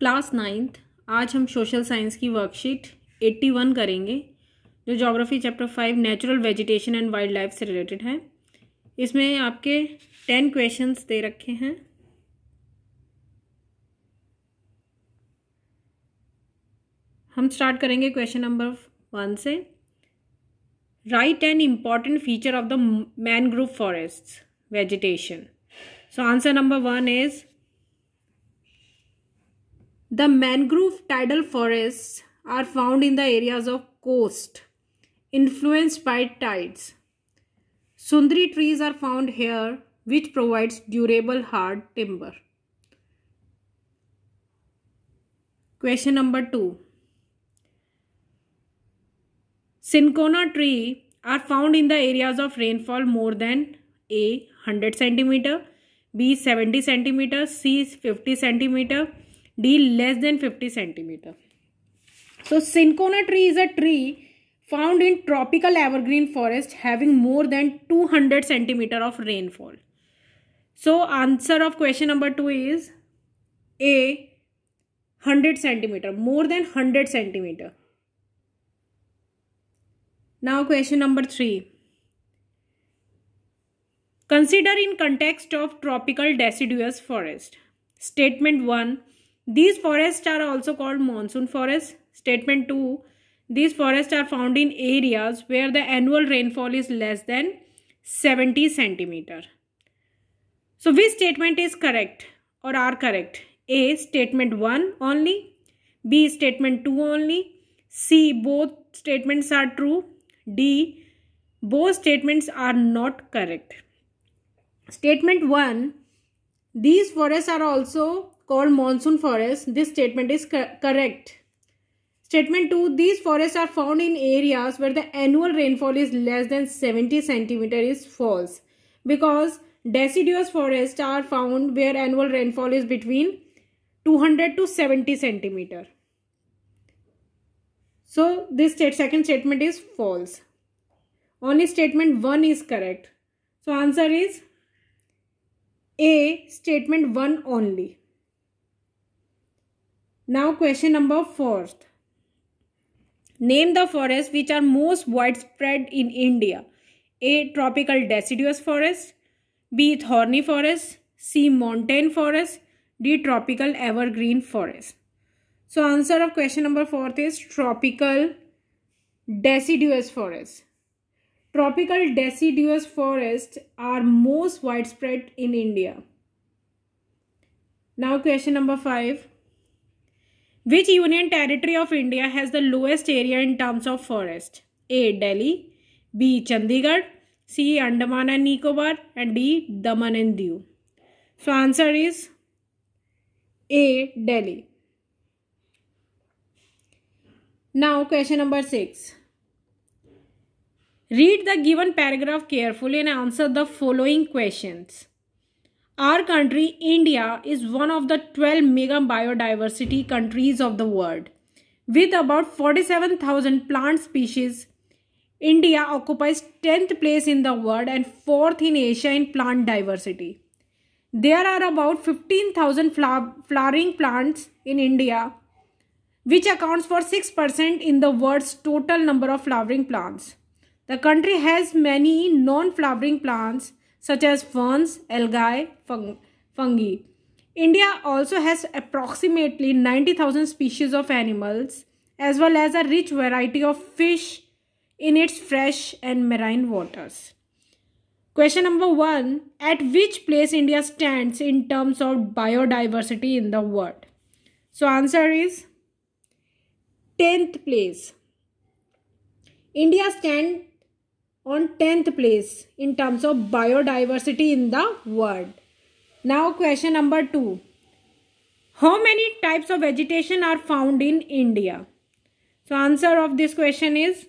Class ninth आज हम social science की वर्कशीट 81 करेंगे जो geography chapter five natural vegetation and wildlife से रिलेटेड है इसमें आपके टेन क्वेश्चंस दे रखे हैं हम स्टार्ट करेंगे क्वेश्चन नंबर वन से write and important feature of the mangrove forest vegetation so answer number one is The mangrove tidal forests are found in the areas of coast influenced by tides. Sundri trees are found here which provides durable hard timber. Question number 2. Cinchona tree are found in the areas of rainfall more than A 100 centimeter, B 70 centimeter, C 50 centimeter, d less than 50 centimeter so cinchona tree is a tree found in tropical evergreen forest having more than 200 centimeter of rainfall so answer of question number 2 is a 100 centimeter more than 100 centimeter now question number 3 consider in context of tropical deciduous forest statement 1 these forests are also called monsoon forests. Statement 2. These forests are found in areas where the annual rainfall is less than 70 centimeter. So which statement is correct or are correct? A. Statement 1 only. B. Statement 2 only. C. Both statements are true. D. Both statements are not correct. Statement 1. These forests are also called monsoon forests, this statement is correct. Statement 2 These forests are found in areas where the annual rainfall is less than 70 centimeter is false because deciduous forests are found where annual rainfall is between 200 to 70 centimeter. So this state, second statement is false. Only statement 1 is correct. So answer is A statement 1 only. Now question number 4. Name the forests which are most widespread in India. A. Tropical deciduous forest. B. Thorny forest. C. Mountain forest. D. Tropical evergreen forest. So answer of question number 4 is tropical deciduous forest. Tropical deciduous forests are most widespread in India. Now question number 5. Which union territory of India has the lowest area in terms of forest? A. Delhi B. Chandigarh C. Andaman and Nicobar and D. Daman and Diu. So answer is A. Delhi. Now question number 6. Read the given paragraph carefully and answer the following questions. Our country, India, is one of the 12 mega biodiversity countries of the world. With about 47,000 plant species, India occupies 10th place in the world and 4th in Asia in plant diversity. There are about 15,000 flowering plants in India, which accounts for 6% in the world's total number of flowering plants. The country has many non flowering plants such as ferns, algae, fung fungi. India also has approximately 90,000 species of animals as well as a rich variety of fish in its fresh and marine waters. Question number one At which place India stands in terms of biodiversity in the world? So, answer is 10th place. India stands on 10th place in terms of biodiversity in the world. Now question number 2. How many types of vegetation are found in India? So answer of this question is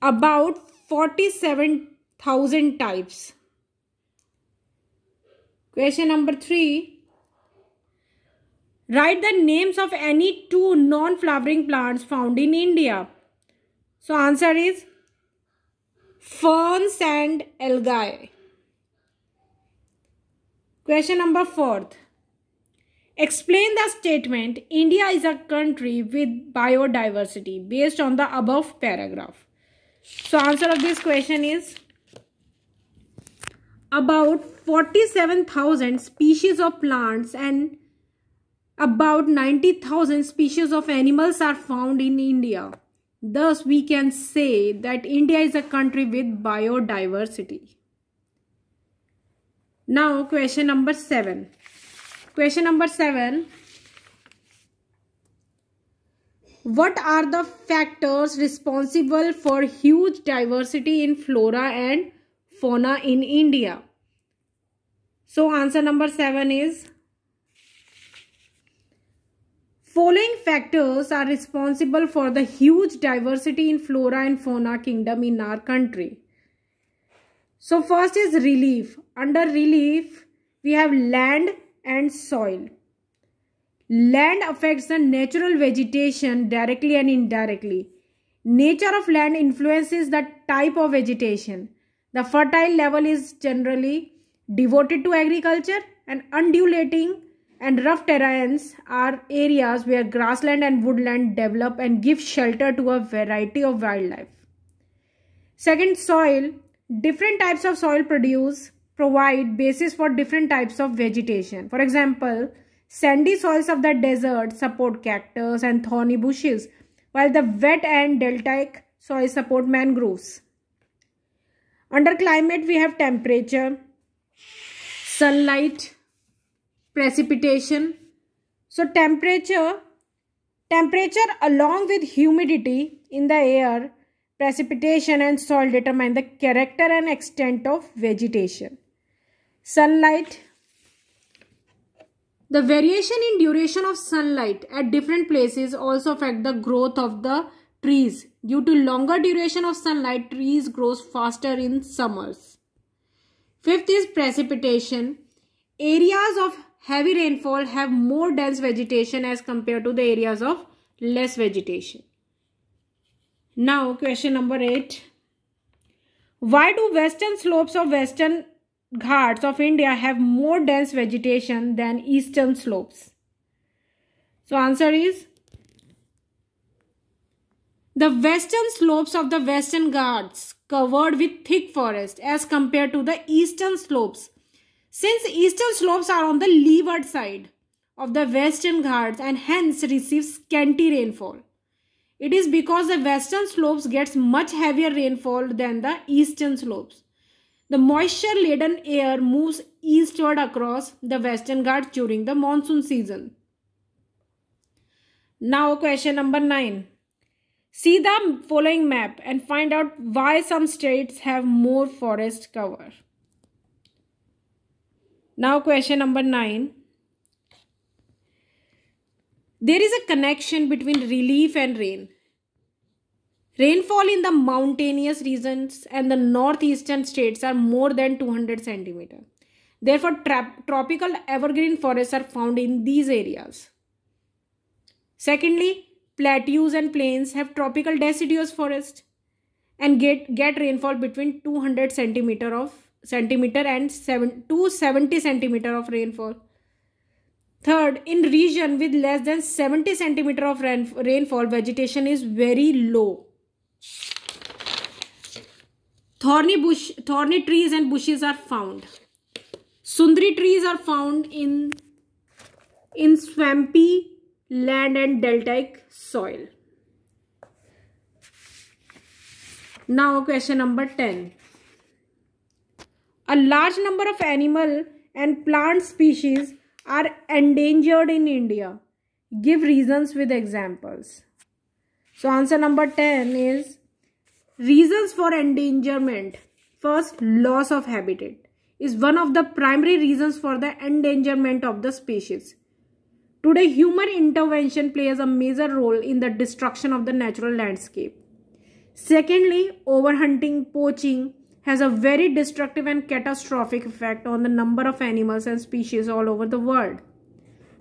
about 47,000 types. Question number 3. Write the names of any two non-flowering plants found in India. So answer is ferns and algae. Question number 4th. Explain the statement India is a country with biodiversity based on the above paragraph. So answer of this question is about 47,000 species of plants and about 90,000 species of animals are found in India. Thus, we can say that India is a country with biodiversity. Now, question number 7. Question number 7. What are the factors responsible for huge diversity in flora and fauna in India? So, answer number 7 is Following factors are responsible for the huge diversity in flora and fauna kingdom in our country. So first is relief. Under relief, we have land and soil. Land affects the natural vegetation directly and indirectly. Nature of land influences the type of vegetation. The fertile level is generally devoted to agriculture and undulating and rough terrains are areas where grassland and woodland develop and give shelter to a variety of wildlife. Second, soil. Different types of soil produce provide basis for different types of vegetation. For example, sandy soils of the desert support cactus and thorny bushes, while the wet and deltaic soils support mangroves. Under climate, we have temperature, sunlight, precipitation. So temperature, temperature along with humidity in the air, precipitation and soil determine the character and extent of vegetation. Sunlight, the variation in duration of sunlight at different places also affect the growth of the trees. Due to longer duration of sunlight, trees grows faster in summers. Fifth is precipitation. Areas of heavy rainfall have more dense vegetation as compared to the areas of less vegetation. Now question number 8. Why do western slopes of western ghats of India have more dense vegetation than eastern slopes? So answer is the western slopes of the western ghats covered with thick forest as compared to the eastern slopes since eastern slopes are on the leeward side of the western ghats and hence receive scanty rainfall. It is because the western slopes gets much heavier rainfall than the eastern slopes. The moisture-laden air moves eastward across the western ghats during the monsoon season. Now question number 9. See the following map and find out why some states have more forest cover. Now question number 9. There is a connection between relief and rain. Rainfall in the mountainous regions and the northeastern states are more than 200 centimeter. Therefore, tropical evergreen forests are found in these areas. Secondly, plateaus and plains have tropical deciduous forest and get, get rainfall between 200 centimeter of centimeter and 7 to 70 centimeter of rainfall third in region with less than 70 centimeter of rain, rainfall vegetation is very low thorny bush thorny trees and bushes are found sundri trees are found in in swampy land and deltaic soil now question number 10 a large number of animal and plant species are endangered in India. Give reasons with examples. So answer number 10 is reasons for endangerment. First, loss of habitat is one of the primary reasons for the endangerment of the species. Today, human intervention plays a major role in the destruction of the natural landscape. Secondly, overhunting, poaching, has a very destructive and catastrophic effect on the number of animals and species all over the world.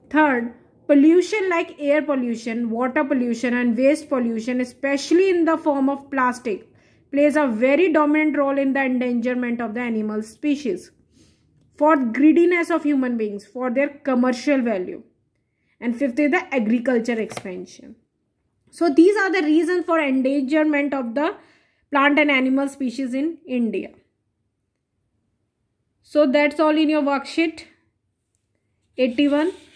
Third, pollution like air pollution, water pollution and waste pollution, especially in the form of plastic, plays a very dominant role in the endangerment of the animal species. Fourth, greediness of human beings for their commercial value. And fifth is the agriculture expansion. So these are the reasons for endangerment of the plant and animal species in India. So that's all in your worksheet 81.